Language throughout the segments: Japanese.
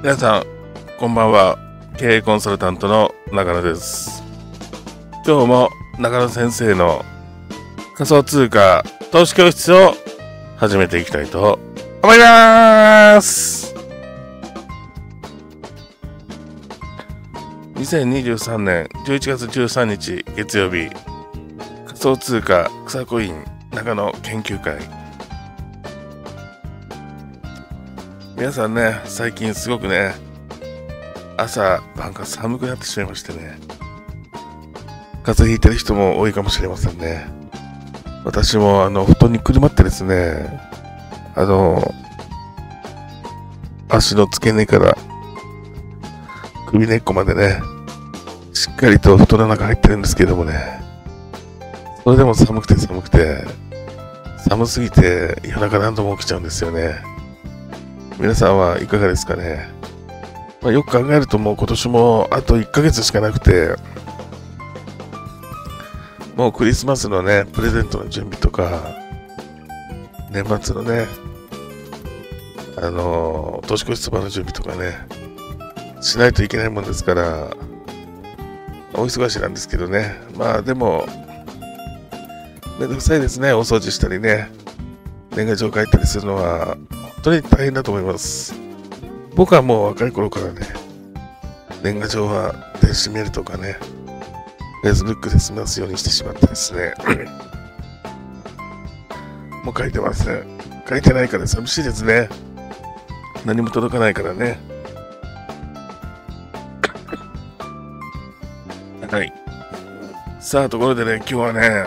皆さん、こんばんは。経営コンサルタントの中野です。今日も中野先生の仮想通貨投資教室を始めていきたいと思います2023年11月13日月曜日仮想通貨草コイン中野研究会皆さんね最近すごくね朝なんか寒くなってしまいましてね風邪ひいてる人も多いかもしれませんね私もあの布団にくるまってですねあの足の付け根から首根っこまでねしっかりと布団の中入ってるんですけどもねそれでも寒くて寒くて寒すぎて夜中何度も起きちゃうんですよね皆さんはいかがですかね、まあ、よく考えるともう今年もあと1ヶ月しかなくてもうクリスマスのねプレゼントの準備とか年末のねあの年越しそばの準備とかねしないといけないもんですからお忙しいなんですけどねまあでもめんどくさいですねお掃除したりね年賀状書いたりするのは本当に大変だと思います。僕はもう若い頃からね、年賀状は電子メールとかね、Facebook で済ますようにしてしまってですね、もう書いてません。書いてないから寂しいですね。何も届かないからね。はい。さあ、ところでね、今日はね、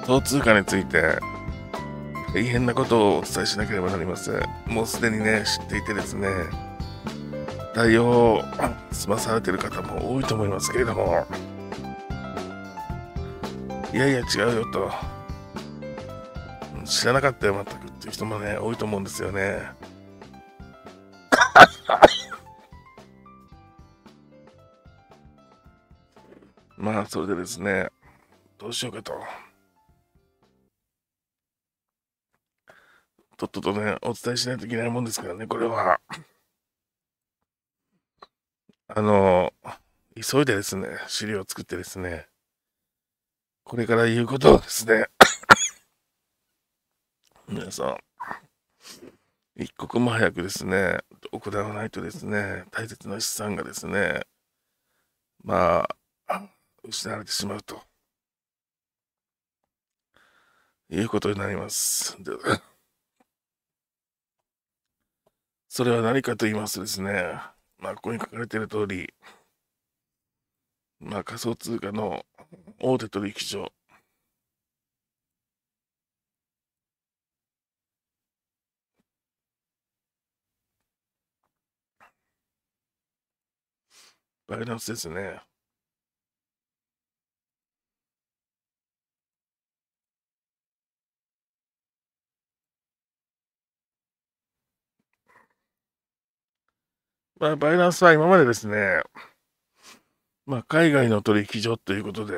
交通貨について大変なことをお伝えしなければなりません。もうすでにね、知っていてですね、対応を済まされている方も多いと思いますけれども、いやいや違うよと、知らなかったよ全くっていう人もね、多いと思うんですよね。まあ、それでですね、どうしようかと。とっととね、お伝えしないといけないもんですからね、これは。あの、急いでですね、資料を作ってですね、これから言うことをですね、皆さん、一刻も早くですね、行わないとですね、大切な資産がですね、まあ、失われてしまうと。いうことになります。それは何かと言いますとですね、まあ、ここに書かれている通り、まあ、仮想通貨の大手取引所、バイナンスですね。まあ、バイナンスは今までですね、まあ、海外の取引所ということで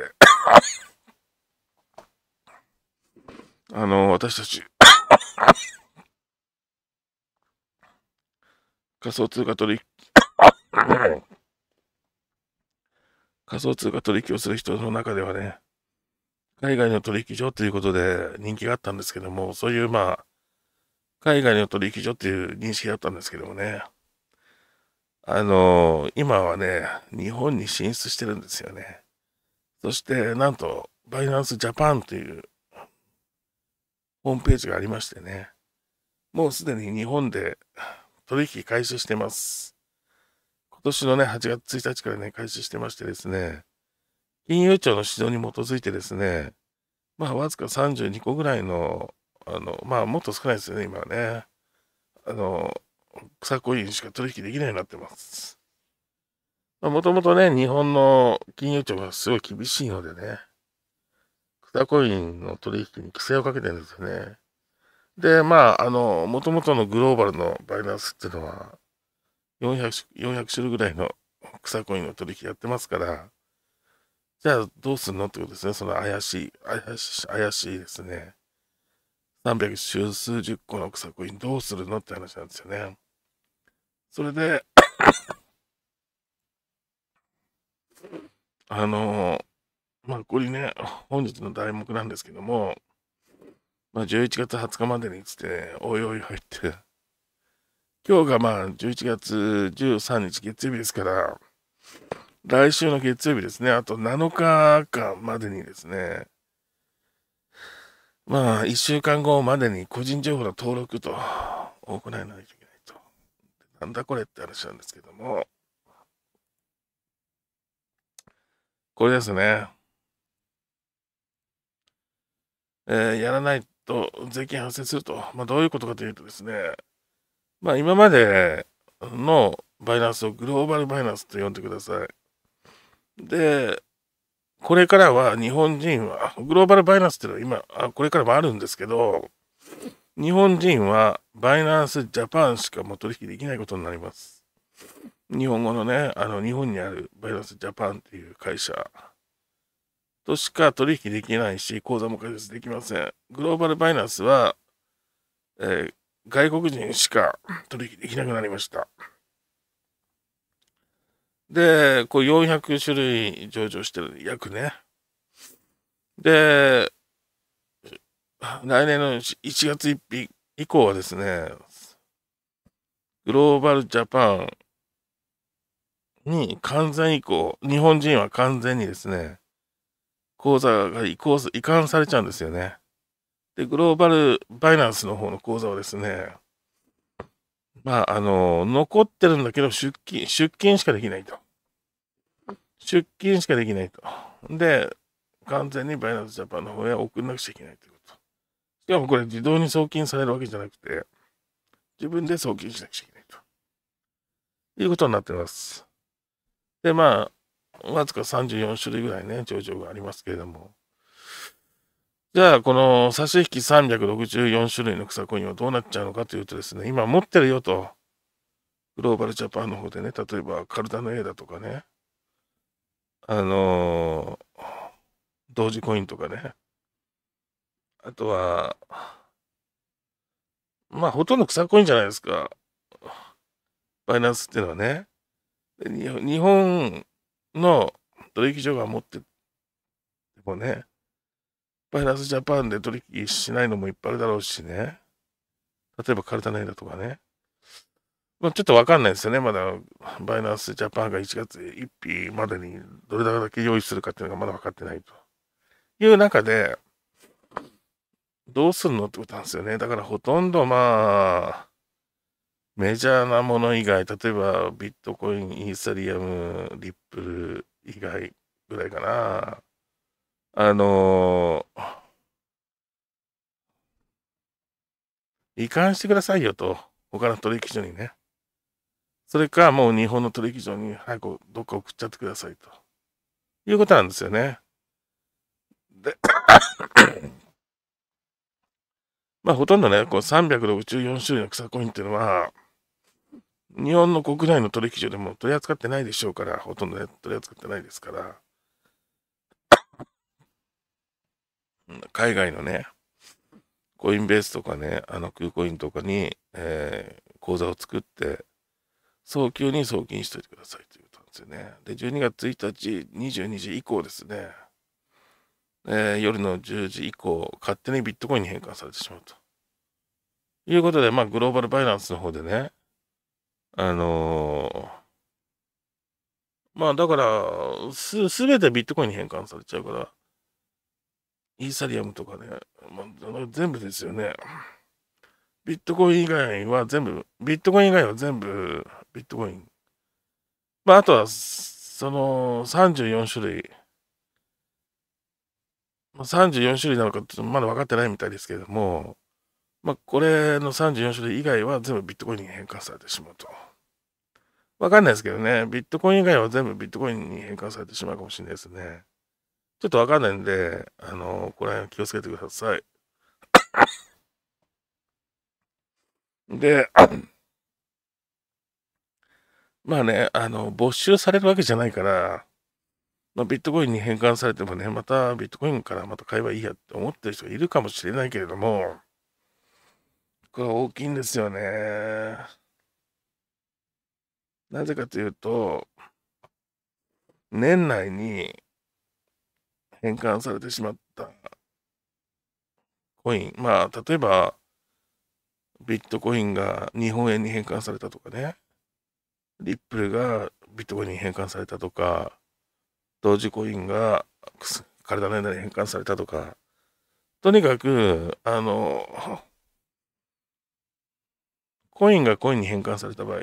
あの、私たち仮想通貨取引仮想通貨取引をする人の中ではね、海外の取引所ということで人気があったんですけども、そういうまあ、海外の取引所っていう認識だったんですけどもね。あのー、今はね、日本に進出してるんですよね。そして、なんと、バイナンスジャパンというホームページがありましてね、もうすでに日本で取引開始してます。今年のね、8月1日からね、開始してましてですね、金融庁の指導に基づいてですね、まあ、わずか32個ぐらいの、あの、まあ、もっと少ないですよね、今はね。あの、草コインしか取引できないようになってます。もともとね、日本の金融庁がすごい厳しいのでね、草コインの取引に規制をかけてるんですよね。で、まあ、あの、もともとのグローバルのバイナンスっていうのは、400, 400種類ぐらいの草コインの取引やってますから、じゃあどうすんのってことですね。その怪しい、怪しい、怪しいですね。300種数十個の草コインどうするのって話なんですよね。それであのー、まあ、これね、本日の題目なんですけども、まあ、11月20日までにつって、おいおい入って、今日がまあ、11月13日月曜日ですから、来週の月曜日ですね、あと7日間までにですね、まあ、1週間後までに個人情報の登録と行わないといけない。なんだこれって話なんですけども、これですね。えー、やらないと税金発生すると。まあ、どういうことかというとですね、まあ、今までのバイナンスをグローバルバイナンスと呼んでください。で、これからは日本人は、グローバルバイナンスっていうのは今、これからもあるんですけど、日本人はバイナンスジャパンしかもう取引できないことになります。日本語のね、あの日本にあるバイナンスジャパンっていう会社としか取引できないし、口座も開設できません。グローバルバイナンスは、えー、外国人しか取引できなくなりました。で、こう400種類上場してる、約ね。で、来年の1月1日以降はですね、グローバルジャパンに完全移行、日本人は完全にですね、口座が移行、移管されちゃうんですよね。で、グローバルバイナンスの方の口座はですね、まあ、あの、残ってるんだけど、出金、出金しかできないと。出金しかできないと。で、完全にバイナンスジャパンの方へ送んなくちゃいけないと。しかもこれ自動に送金されるわけじゃなくて、自分で送金しなくちゃいけないと。いうことになってます。で、まあ、わずか34種類ぐらいね、頂上がありますけれども。じゃあ、この差し引き364種類の草コインはどうなっちゃうのかというとですね、今持ってるよと、グローバルジャパンの方でね、例えばカルダの A だとかね、あのー、同時コインとかね、あとは、まあ、ほとんど草っこいんじゃないですか。バイナンスっていうのはね。日本の取引所が持っててもね、バイナンスジャパンで取引しないのもいっぱいあるだろうしね。例えばカルタネイダとかね。まあ、ちょっとわかんないですよね。まだ、バイナンスジャパンが1月1日までにどれだけ用意するかっていうのがまだ分かってないという中で、どうすんのってことなんですよね。だからほとんどまあ、メジャーなもの以外、例えばビットコイン、イーサリアム、リップル以外ぐらいかな。あのー、移管してくださいよと、他の取引所にね。それか、もう日本の取引所に早くどっか送っちゃってくださいと。いうことなんですよね。でまあ、ほとんどね、こう364種類の草コインっていうのは、日本の国内の取引所でも取り扱ってないでしょうから、ほとんどね、取り扱ってないですから、海外のね、コインベースとかね、あの空コインとかに、えー、口座を作って、早急に送金しといてくださいということなんですよね。で、12月1日22時以降ですね。えー、夜の10時以降、勝手にビットコインに変換されてしまうと。いうことで、まあ、グローバルバイナンスの方でね、あのー、まあ、だから、す、すべてビットコインに変換されちゃうから、イーサリアムとかね、まあ、全部ですよね。ビットコイン以外は全部、ビットコイン以外は全部、ビットコイン。まあ、あとは、その、34種類、まあ、34種類なのかまだ分かってないみたいですけれども、まあ、これの34種類以外は全部ビットコインに変換されてしまうと。わかんないですけどね、ビットコイン以外は全部ビットコインに変換されてしまうかもしれないですね。ちょっとわかんないんで、あのー、こら辺気をつけてください。で、まあね、あの、没収されるわけじゃないから、まあ、ビットコインに変換されてもね、またビットコインからまた買えばいいやって思ってる人がいるかもしれないけれども、これは大きいんですよね。なぜかというと、年内に変換されてしまったコイン、まあ、例えば、ビットコインが日本円に変換されたとかね、リップルがビットコインに変換されたとか、ドーコインが体の間に変換されたとか、とにかく、あの、コインがコインに変換された場合、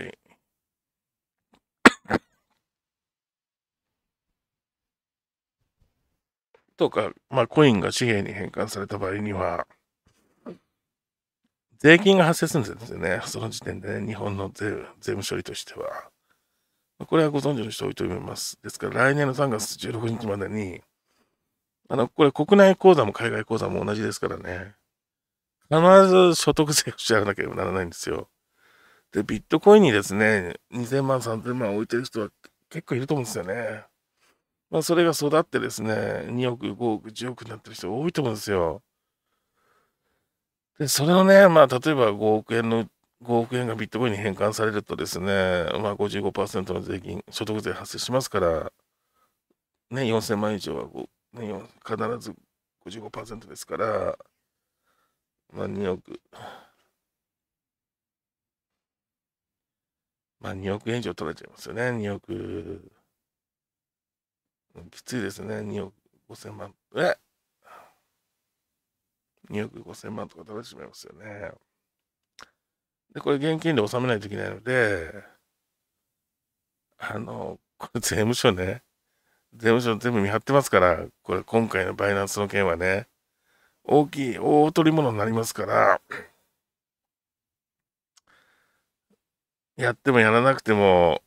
とか、まあ、コインが紙幣に変換された場合には、税金が発生するんですよね、その時点で、ね、日本の税税務処理としては。これはご存知の人多いと思います。ですから、来年の3月16日までに、あの、これ国内口座も海外口座も同じですからね、必ず所得税を支払わなければならないんですよ。で、ビットコインにですね、2000万、3000万置いてる人は結構いると思うんですよね。まあ、それが育ってですね、2億、5億、10億になってる人多いと思うんですよ。で、それをね、まあ、例えば5億円の5億円がビットコインに返還されるとですね、まあ55%の税金、所得税発生しますから、ね、4000万以上は、ね、必ず55%ですから、まあ2億、まあ2億円以上取られちゃいますよね、2億。きついですね、2億5000万。え ?2 億5000万とか取られてしまいますよね。で、これ現金で納めないといけないので、あの、これ税務署ね、税務署全部見張ってますから、これ今回のバイナンスの件はね、大きい、大取り物になりますから、やってもやらなくても、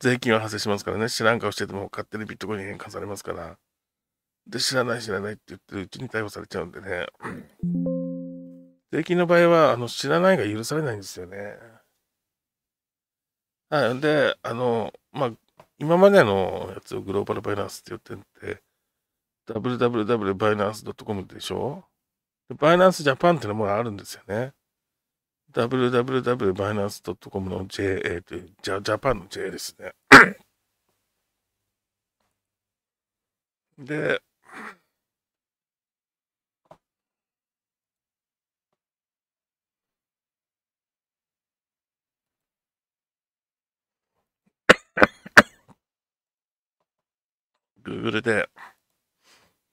税金は発生しますからね、知らん顔してても勝手にビットコインに変換されますから、で、知らない知らないって言ってるうちに逮捕されちゃうんでね、税金の場合は、あの、知らないが許されないんですよね。はい。で、あの、まあ、今までのやつをグローバルバイナンスって言ってんて、www.binance.com でしょバイナンスジャパンってのうのもあるんですよね。www.binance.com の JA という、ジャジャパンの JA ですね。で、Google で、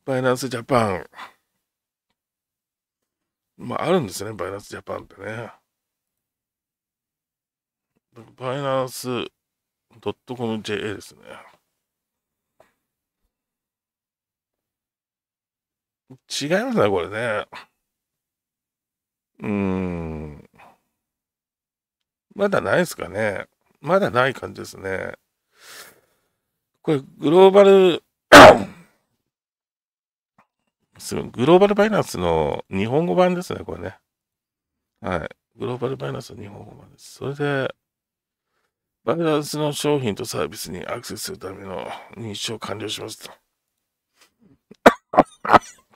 バイナンスジャパン。まあ、あるんですね、バイナンスジャパンってね。バイナンス .comJA ですね。違いますね、これね。うーん。まだないですかね。まだない感じですね。これ、グローバル グローバルバイナンスの日本語版ですね、これね。はい。グローバルバイナンスの日本語版です。それで、バイナンスの商品とサービスにアクセスするための認証を完了しますと。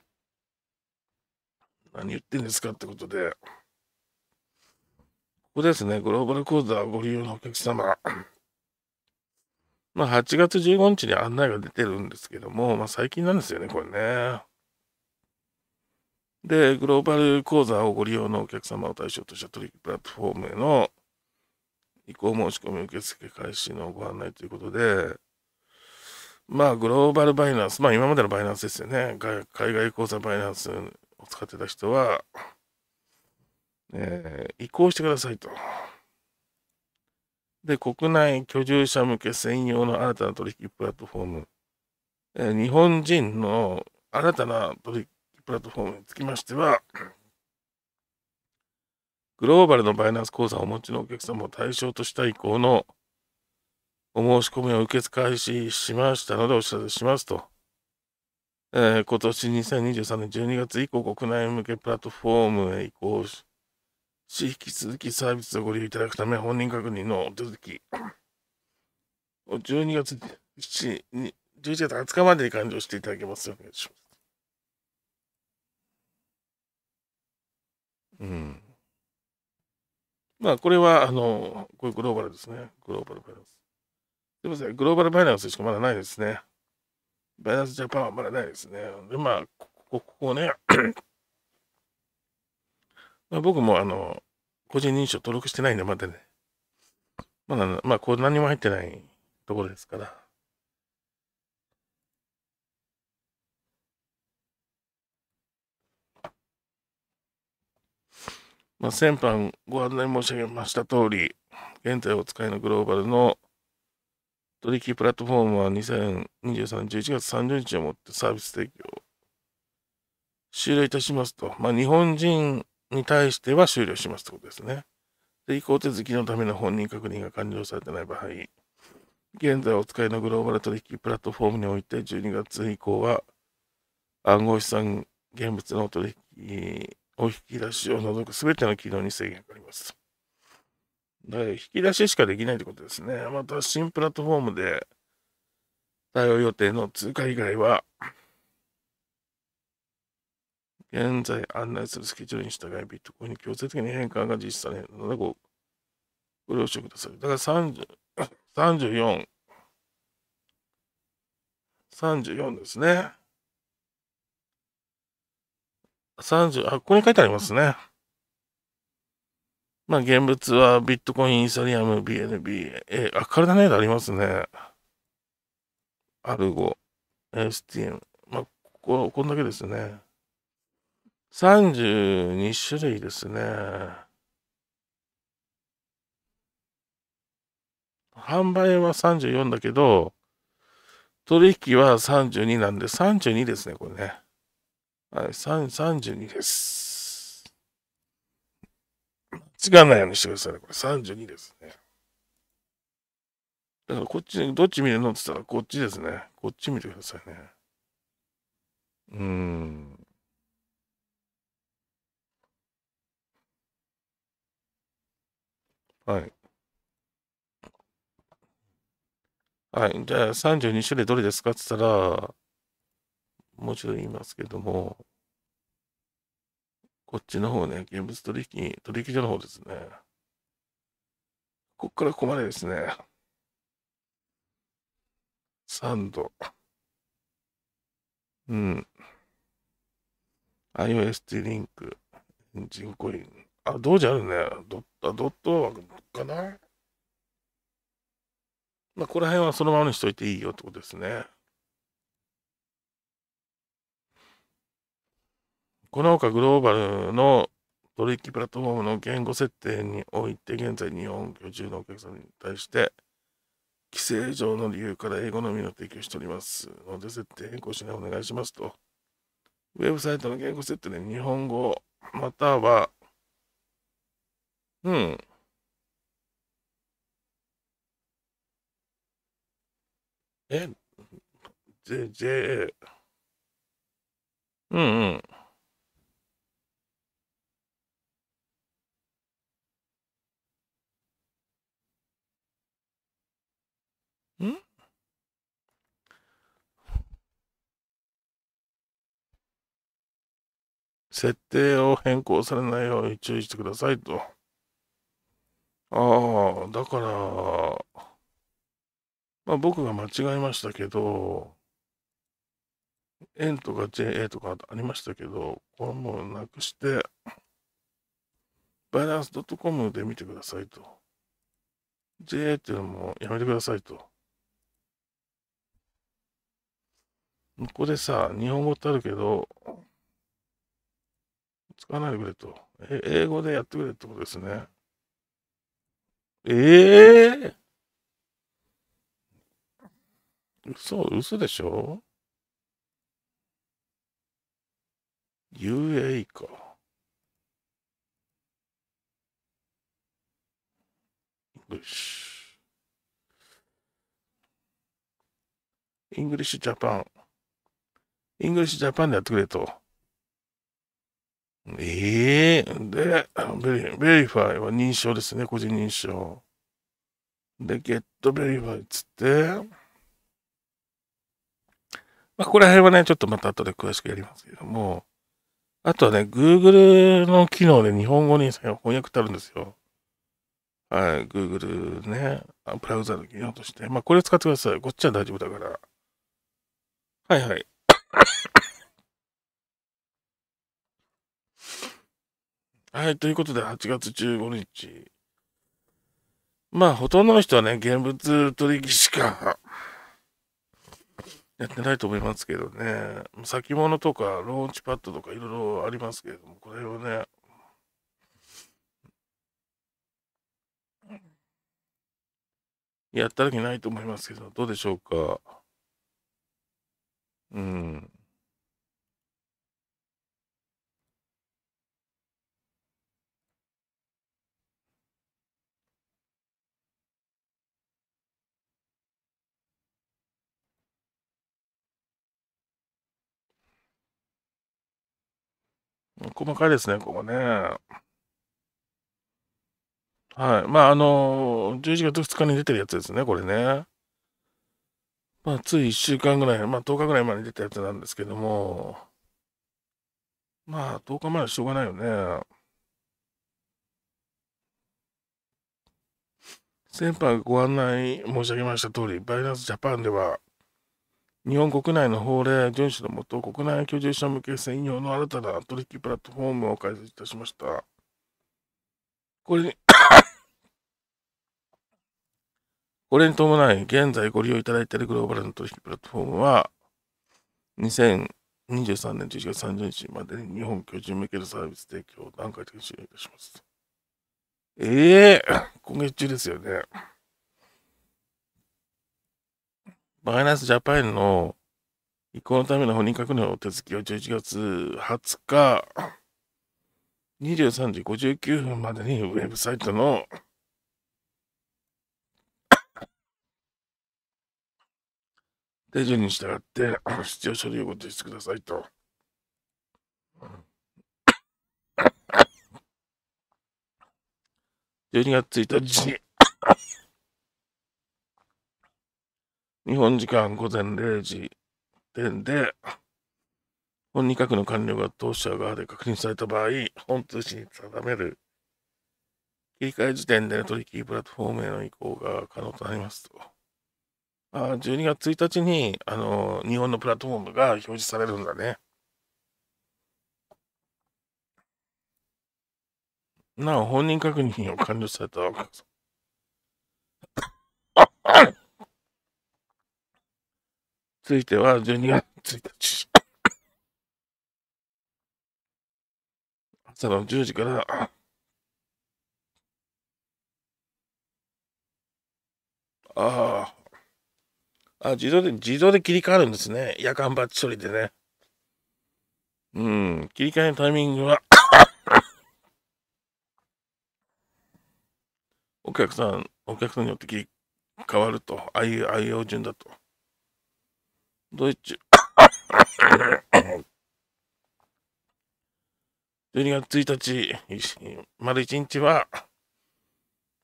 何言ってんですかってことで。ここですね、グローバルコードはご利用のお客様。まあ、8月15日に案内が出てるんですけども、まあ、最近なんですよね、これね。で、グローバル講座をご利用のお客様を対象とした取クプラットフォームへの移行申し込み受付開始のご案内ということで、まあ、グローバルバイナンス、まあ、今までのバイナンスですよね。海外口座バイナンスを使ってた人は、えー、移行してくださいと。で、国内居住者向け専用の新たな取引プラットフォーム、え日本人の新たな取引プラットフォームにつきましては、グローバルのバイナンス口座をお持ちのお客様を対象とした以降のお申し込みを受け開始しましたのでお知らせしますと。えー、今年2023年12月以降、国内向けプラットフォームへ移行し、引き続きサービスをご利用いただくため、本人確認の手続きを12月7に、11月20日までに完了していただけますようお願いします。うん。まあ、これは、あの、こういうグローバルですね。グローバルバイナンス。すみません、グローバルバイナンスしかまだないですね。バイナンスジャパンはまだないですね。で、まあ、ここ、ここね、まあ、僕もあの、個人認証登録してないんで、まだね。まだ、まあ、こう何も入ってないところですから。まあ、先般ご案内申し上げました通り、現在お使いのグローバルの取引プラットフォームは2023年11月30日をもってサービス提供終了いたしますと、まあ、日本人に対しては終了しますってことですね。で、移行手続きのための本人確認が完了されてない場合、現在お使いのグローバル取引プラットフォームにおいて12月以降は暗号資産現物の取引を引き出しを除く全ての機能に制限があります。で引き出ししかできないということですね。また新プラットフォームで対応予定の通貨以外は現在案内するスケジュールに従い、ビットコインに強制的に変換が実施されるのでご、了承ください。だから30 34、34 ですね。30、あ、ここに書いてありますね。まあ、現物はビットコイン、イーサリアム、BNB、えー、あ、カルダネードありますね。アルゴ、STM。まあ、ここ、こんだけですね。32種類ですね。販売は34だけど、取引は32なんで、32ですね、これね。はい、32です。間違わないようにしてくださいね。これ32ですね。だからこっち、どっち見るのって言ったらこっちですね。こっち見てくださいね。うーん。はい。はい。じゃあ、32種類どれですかって言ったら、もうろん言いますけども、こっちの方ね、現物取引、取引所の方ですね。こっからここまでですね。3度。うん。iOST リンク、エンジンコイン。あ、どうじゃあるね。ドッあドット枠かな。まあ、こら辺はそのままにしといていいよってことですね。このほかグローバルの取引プラットフォームの言語設定において、現在日本居住のお客様に対して、規制上の理由から英語のみの提供しておりますので、設定変更しないお願いしますと。ウェブサイトの言語設定で日本語、またはうん。え、ぜ、ぜ、うんうん。ん設定を変更されないように注意してくださいと。ああ、だから、まあ僕が間違えましたけど、円とか JA とかありましたけど、これもうなくして、バイナンス .com で見てくださいと。JA っていうのもやめてくださいと。ここでさ、日本語ってあるけど、使わないでくれと。英語でやってくれってことですね。ええー、嘘、嘘でしょ u a か。よし。イングリッシュジャパン。イングリッシュジャパンでやってくれと。ええー、で、ベリ、ベリファイは認証ですね、個人認証。で、ゲットベリファイつって、まあ、ここら辺はね、ちょっとまた後で詳しくやりますけども、あとはね、Google の機能で日本語に翻訳ってあるんですよ。はい、Google ね、ブラウザの機能として。まあ、これを使ってください。こっちは大丈夫だから。はいはい。はい、ということで、8月15日。まあ、ほとんどの人はね、現物取引しか やってないと思いますけどね、先物とかローンチパッドとかいろいろありますけれども、これをね、やったわけないと思いますけど、どうでしょうか。うん。細かいですね、ここね。はい。まあ、あのー、11月2日に出てるやつですね、これね。まあ、つい1週間ぐらい、まあ、10日ぐらい前に出たやつなんですけども、まあ、10日前はしょうがないよね。先般ご案内申し上げました通り、バイナンスジャパンでは、日本国内の法令遵守のもと、国内居住者向け専用の新たな取引プラットフォームを開設いたしました。これにこれに伴い、現在ご利用いただいているグローバルの取引プラットフォームは、2023年11月30日までに日本居住向けのサービス提供を段階的に終了いたします。ええー、今月中ですよね。バイナンスジャパンの移行のための本人確認の手続きを11月20日23時59分までにウェブサイトの手順に従って必要書類をご提出くださいと。12月1日に日本時間午前0時点で、本人閣の完了が当社側で確認された場合、本通信に定める切り替え時点で取引プラットフォームへの移行が可能となりますと。あ12月1日にあの日本のプラットフォームが表示されるんだね。なお、本人確認を完了されたわけです。ついては12月1日。朝の10時から、ああ。あ、自動で、自動で切り替わるんですね。夜間バッチ処理でね。うん、切り替えのタイミングはお客さん、お客さんによって変わると。ああいう、ああいう順だと。ドイツ、12 月1日、丸1日は、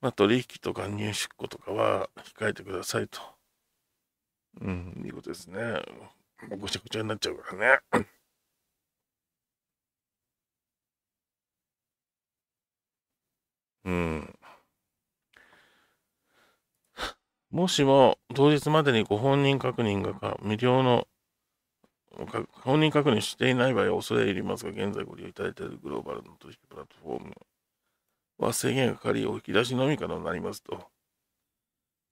まあ、取引とか入出庫とかは控えてくださいと。うん、いうことですね。ごちゃごちゃになっちゃうからね。うん。もしも当日までにご本人確認が未了の本人確認していない場合は恐れ入りますが、現在ご利用いただいているグローバルの取引プラットフォームは制限がかかり、お引き出しのみ可能になりますと。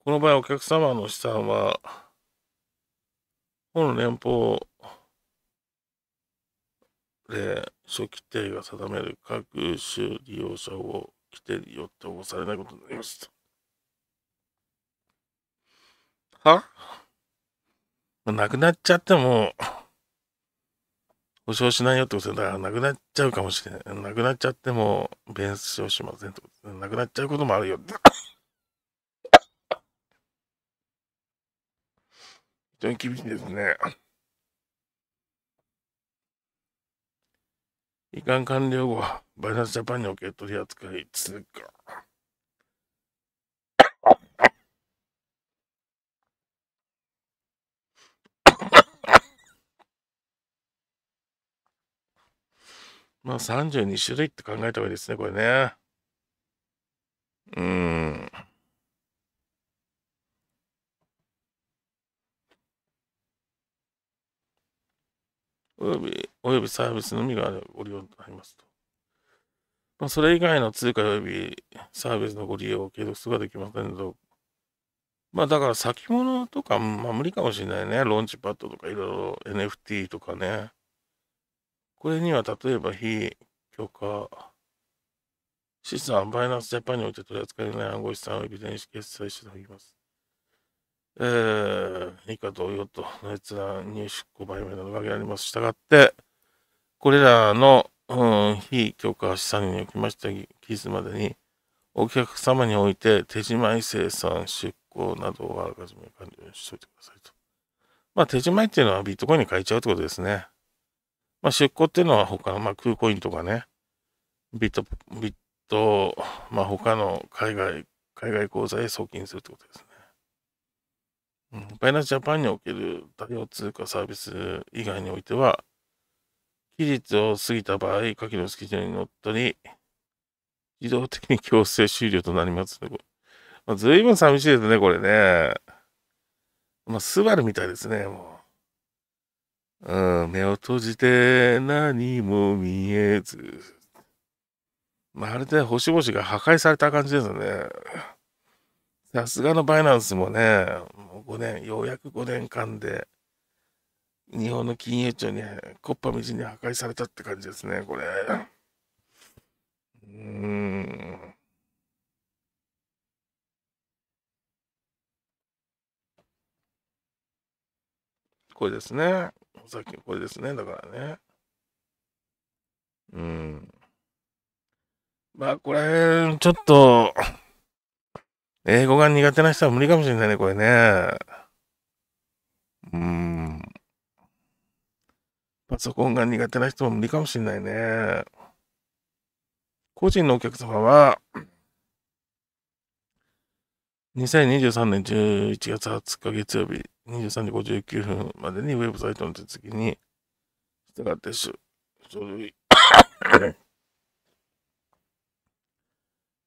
この場合、お客様の資産は、本連邦で初規定が定める各種利用者を規定によって保護されないことになりますと。はなくなっちゃっても、保証しないよってことだから、なくなっちゃうかもしれない。なくなっちゃっても、弁償しませんってことなくなっちゃうこともあるよ。非常に厳しいですね。移管完了後、バイナンスジャパンにおける取り扱い通過。まあ32種類って考えた方がいいですね、これね。うん。および、およびサービスのみがご利用となりますと。まあ、それ以外の通貨およびサービスのご利用を継続することができませんと。まあだから先物とか、まあ無理かもしれないね。ローンチパッドとかいろいろ NFT とかね。これには例えば非許可資産、バイナンスジャパンにおいて取り扱えない暗号資産及び電子決済してをります。えー、以下同様と、閲覧、入手、売買名などがあります。したがって、これらの、うん、非許可資産におきましては、期日までに、お客様において手仕舞い生産、出向などをあらかじめ完了しておいてくださいと。まあ、手仕舞いっていうのはビットコインに変えちゃうってことですね。まあ、出向っていうのは他の、まあ、空コインとかね、ビット、ビット、まあ、他の海外、海外口座へ送金するってことですね。バイナンスジャパンにおける多様通貨サービス以外においては、期日を過ぎた場合、下記のスケジュールに乗っとり、自動的に強制終了となりますね。まあ、随分寂しいですね、これね。まあ、スバルみたいですね、もう。うん、目を閉じて何も見えず。まるで星々が破壊された感じですね。さすがのバイナンスもね、もう5年、ようやく5年間で、日本の金融庁に、こっぱみじんに破壊されたって感じですね、これ。うーん。これですね。さっきこれですね。だからね。うん。まあ、これ、ちょっと、英語が苦手な人は無理かもしれないね、これね。うん。パソコンが苦手な人も無理かもしれないね。個人のお客様は、2023年11月20日月曜日23時59分までにウェブサイトの手続きに従って書類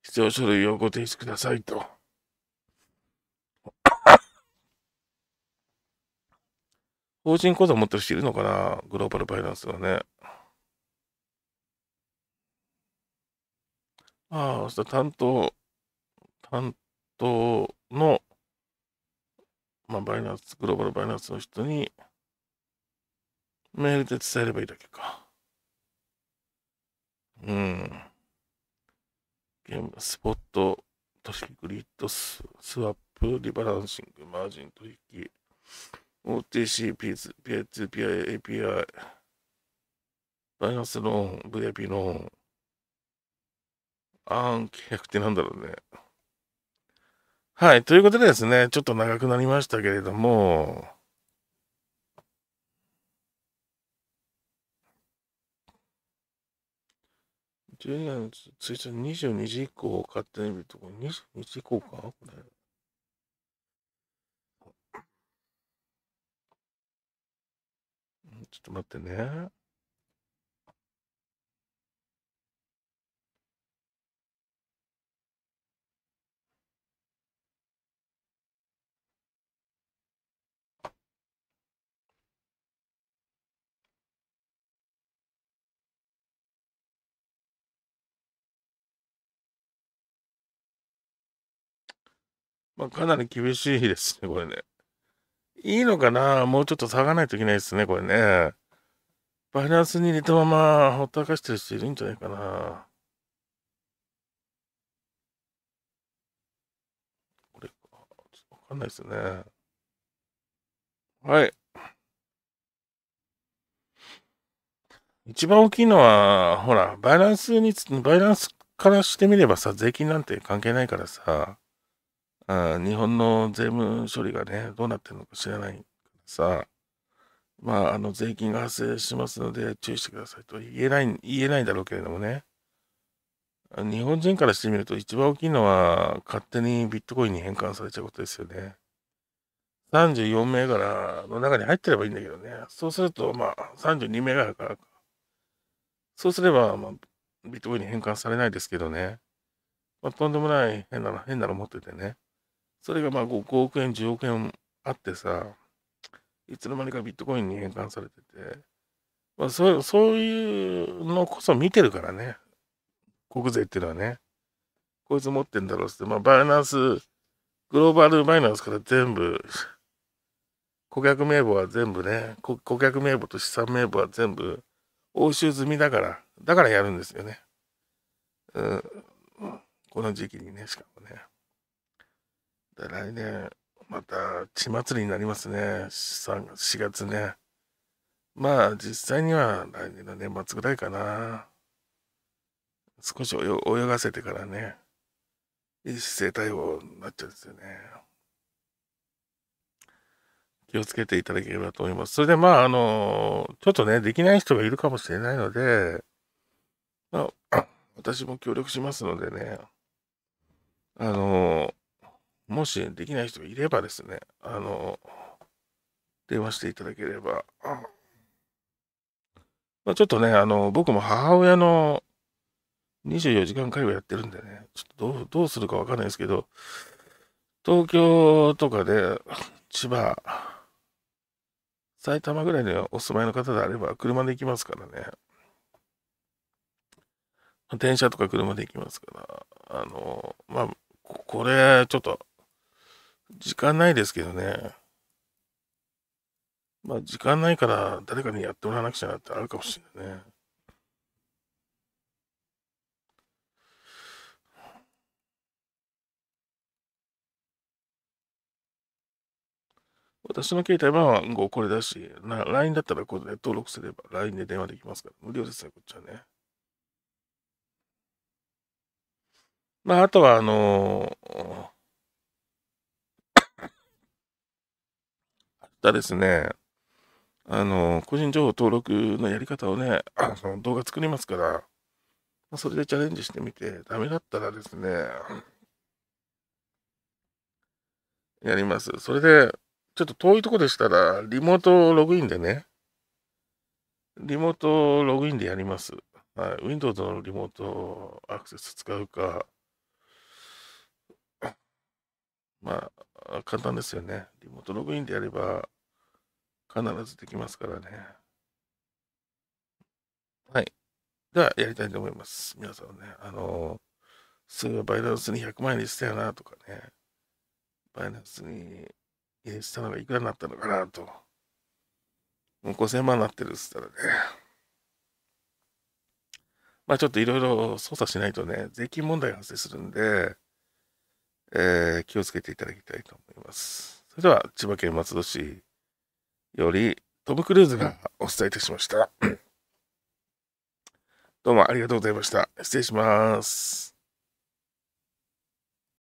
必要書類をご提出くださいと。法人口座持ってる人いるのかなグローバルバイナンスはね。ああ、そしたら担当、担トの、まあ、バイナンス、グローバルバイナンスの人に、メールで伝えればいいだけか。うん。ゲーム、スポット、取引グリッドス、スワップ、リバランシング、マージン取引、OTC、P2、PI、API、バイナンスローン、VIP ローン、アーン契約ってなんだろうね。はい。ということでですね、ちょっと長くなりましたけれども、12月1日22時以降を買ってみると、22時以降かこれ。ちょっと待ってね。まあ、かなり厳しいですね、これね。いいのかなもうちょっと下がないといけないですね、これね。バランスに入れたままほったらかしてる人いるんじゃないかな。これか。ちょっとわかんないですよね。はい。一番大きいのは、ほら、バランスに、バランスからしてみればさ、税金なんて関係ないからさ、あ日本の税務処理がね、どうなってるのか知らないからさ、まあ、あの、税金が発生しますので注意してくださいと言えない、言えないだろうけれどもね。日本人からしてみると一番大きいのは勝手にビットコインに変換されちゃうことですよね。34銘柄の中に入ってればいいんだけどね。そうすると、まあ、32銘柄からそうすれば、まあ、ビットコインに変換されないですけどね。まあ、とんでもない変なの、変なの持っててね。それがまあ 5, 億円、10億円あってさ、いつの間にかビットコインに変換されてて、まあ、そうそういうのこそ見てるからね、国税っていうのはね、こいつ持ってんだろうって、まあ、バイナンス、グローバルバイナンスから全部、顧客名簿は全部ね、顧客名簿と資産名簿は全部押収済みだから、だからやるんですよね。うん、この時期にね、しかもね。で、来年、また、地祭りになりますね。3、4月ね。まあ、実際には来年の年末ぐらいかな。少し泳がせてからね、一斉逮捕になっちゃうんですよね。気をつけていただければと思います。それで、まあ、あの、ちょっとね、できない人がいるかもしれないので、まあ、私も協力しますのでね、あの、もしできない人がいればですね、あの、電話していただければ。まあ、ちょっとね、あの、僕も母親の24時間会話やってるんでね、ちょっとどうどうするかわかんないですけど、東京とかで、千葉、埼玉ぐらいにお住まいの方であれば、車で行きますからね。電車とか車で行きますから、あの、まあ、これ、ちょっと、時間ないですけどね。まあ、時間ないから誰かにやってもらわなくちゃなってあるかもしれないね。私の携帯番号これだし、LINE だったらこれで登録すれば LINE で電話できますから、無料ですよ、こっちはね。まあ、あとは、あのーたですね、あの、個人情報登録のやり方をね、あ の動画作りますから、それでチャレンジしてみて、ダメだったらですね、やります。それで、ちょっと遠いとこでしたら、リモートログインでね、リモートログインでやります。はい、Windows のリモートアクセス使うか、まあ、簡単ですよね。リモートログインでやれば、必ずできますからね。はい。では、やりたいと思います。皆さんね、あのー、すぐバイナンスに100万円にしたよなとかね、バイナンスに入れしたのがいくらになったのかなと。もう5000万になってるっつったらね。まあちょっといろいろ操作しないとね、税金問題が発生するんで、えー、気をつけていただきたいと思います。それでは、千葉県松戸市。よりトム・クルーズがお伝えいたしました。どうもありがとうございました。失礼します。